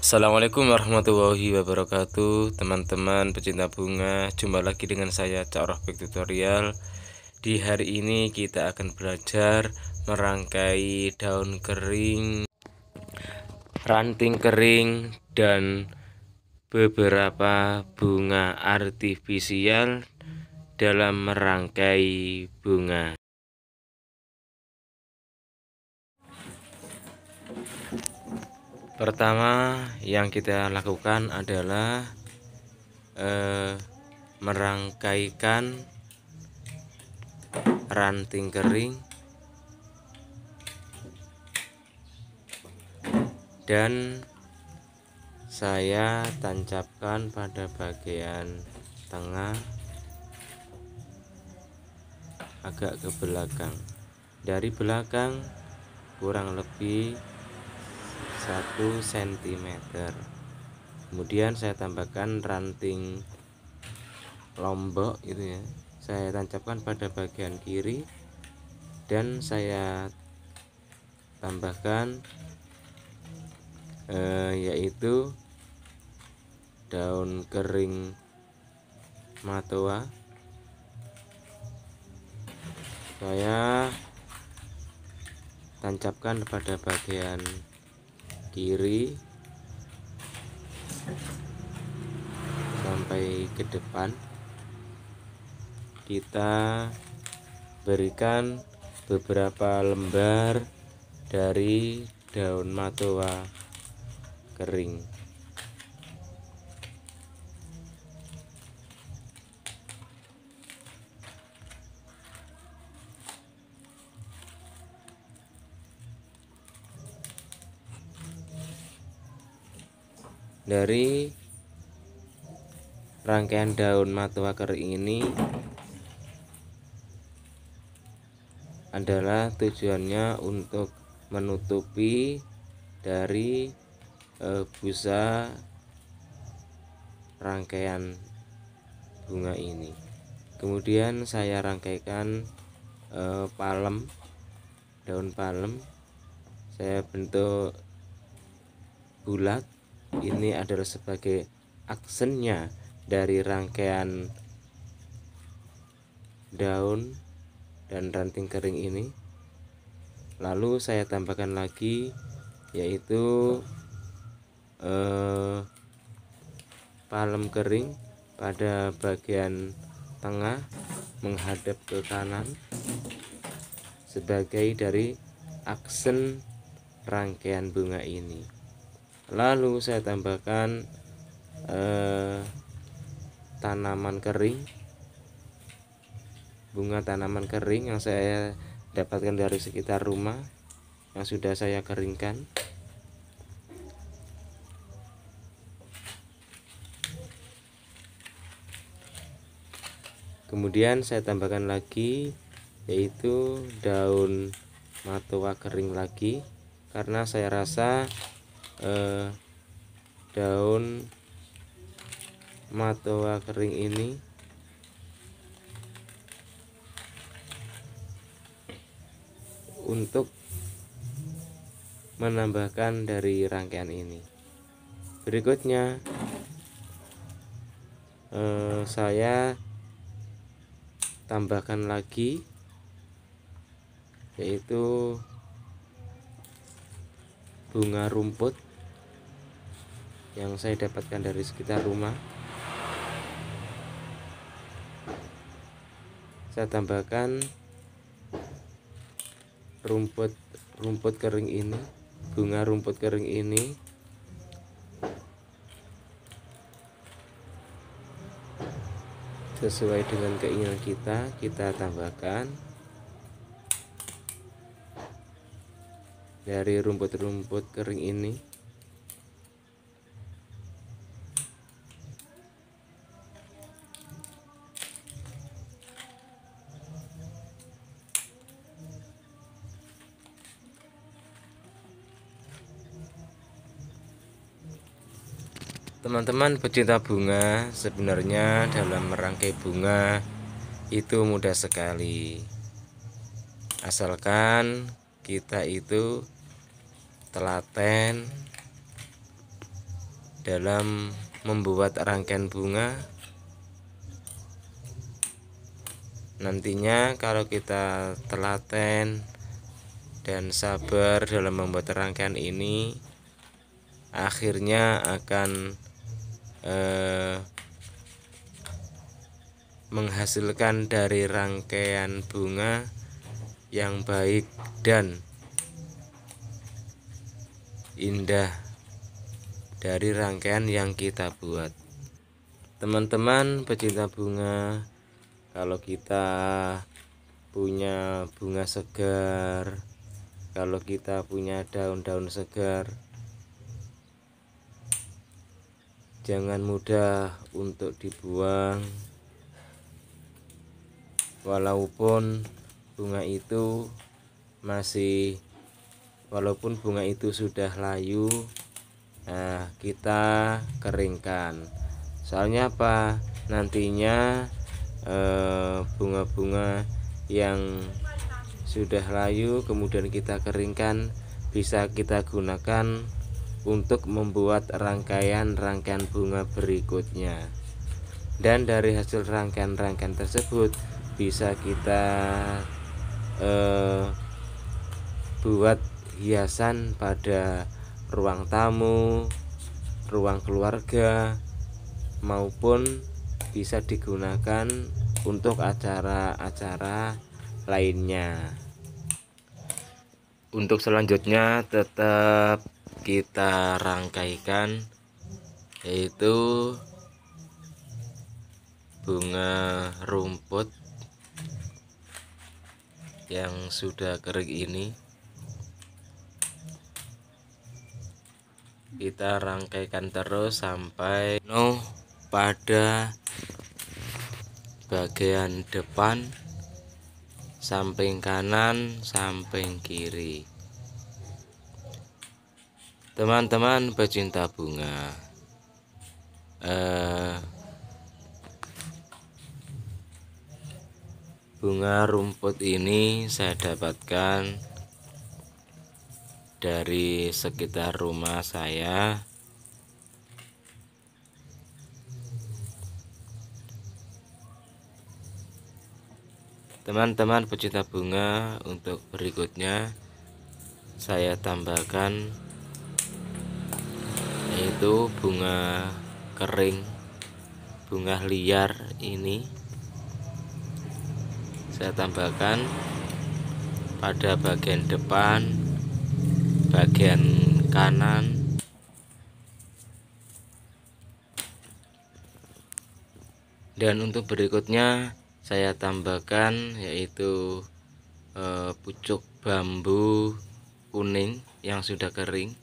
Assalamualaikum warahmatullahi wabarakatuh Teman-teman pecinta bunga Jumpa lagi dengan saya Cak Rohbek Tutorial Di hari ini kita akan belajar Merangkai daun kering Ranting kering Dan beberapa bunga artifisial Dalam merangkai bunga Pertama yang kita lakukan adalah eh, merangkaikan ranting kering dan saya tancapkan pada bagian tengah agak ke belakang dari belakang kurang lebih 1 cm kemudian saya tambahkan ranting lombok itu ya saya tancapkan pada bagian kiri dan saya tambahkan eh, yaitu daun kering matoa saya tancapkan pada bagian kiri sampai ke depan kita berikan beberapa lembar dari daun matoa kering dari rangkaian daun matua kering ini adalah tujuannya untuk menutupi dari e, busa rangkaian bunga ini kemudian saya rangkaikan e, palem daun palem saya bentuk bulat ini adalah sebagai aksennya dari rangkaian daun dan ranting kering ini lalu saya tambahkan lagi yaitu eh, palem kering pada bagian tengah menghadap ke kanan sebagai dari aksen rangkaian bunga ini lalu saya tambahkan eh, tanaman kering bunga tanaman kering yang saya dapatkan dari sekitar rumah yang sudah saya keringkan kemudian saya tambahkan lagi yaitu daun matua kering lagi karena saya rasa eh, daun matoa kering ini untuk menambahkan dari rangkaian ini berikutnya eh, saya tambahkan lagi yaitu bunga rumput yang saya dapatkan dari sekitar rumah saya tambahkan rumput rumput kering ini bunga rumput kering ini sesuai dengan keinginan kita kita tambahkan dari rumput-rumput kering ini Teman-teman pecinta bunga, sebenarnya dalam merangkai bunga itu mudah sekali. Asalkan kita itu telaten dalam membuat rangkaian bunga. Nantinya kalau kita telaten dan sabar dalam membuat rangkaian ini akhirnya akan Eh, menghasilkan dari rangkaian bunga yang baik dan indah dari rangkaian yang kita buat teman-teman pecinta bunga kalau kita punya bunga segar kalau kita punya daun-daun segar jangan mudah untuk dibuang walaupun bunga itu masih walaupun bunga itu sudah layu nah kita keringkan soalnya apa nantinya eh, bunga-bunga eh, yang sudah layu kemudian kita keringkan bisa kita gunakan untuk membuat rangkaian-rangkaian bunga berikutnya dan dari hasil rangkaian-rangkaian tersebut bisa kita eh, buat hiasan pada ruang tamu, ruang keluarga maupun bisa digunakan untuk acara-acara lainnya. Untuk selanjutnya tetap kita rangkaikan yaitu bunga rumput yang sudah kering ini kita rangkaikan terus sampai no pada bagian depan samping kanan samping kiri teman-teman pecinta bunga eh, bunga rumput ini saya dapatkan dari sekitar rumah saya teman-teman pecinta bunga untuk berikutnya saya tambahkan yaitu bunga kering bunga liar ini saya tambahkan pada bagian depan bagian kanan dan untuk berikutnya saya tambahkan yaitu e, pucuk bambu kuning yang sudah kering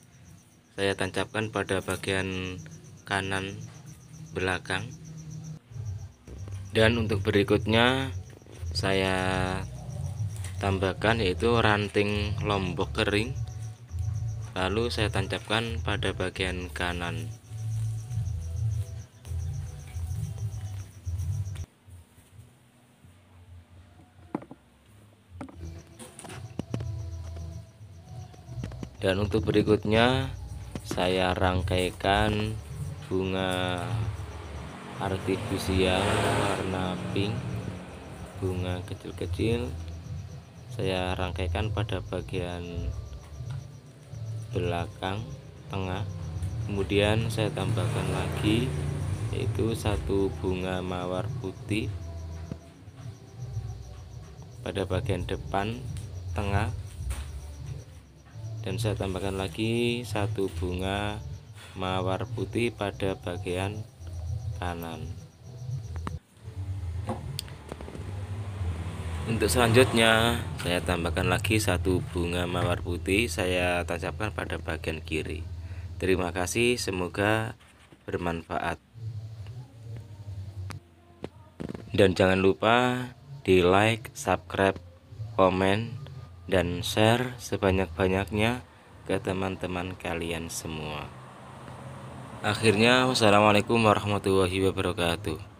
saya tancapkan pada bagian kanan belakang dan untuk berikutnya saya tambahkan yaitu ranting lombok kering lalu saya tancapkan pada bagian kanan dan untuk berikutnya saya rangkaikan bunga artifisial warna pink bunga kecil-kecil saya rangkaikan pada bagian belakang tengah kemudian saya tambahkan lagi yaitu satu bunga mawar putih pada bagian depan tengah dan saya tambahkan lagi satu bunga mawar putih pada bagian kanan untuk selanjutnya saya tambahkan lagi satu bunga mawar putih saya tancapkan pada bagian kiri terima kasih semoga bermanfaat dan jangan lupa di like, subscribe, komen, dan share sebanyak-banyaknya ke teman-teman kalian semua. Akhirnya, wassalamualaikum warahmatullahi wabarakatuh.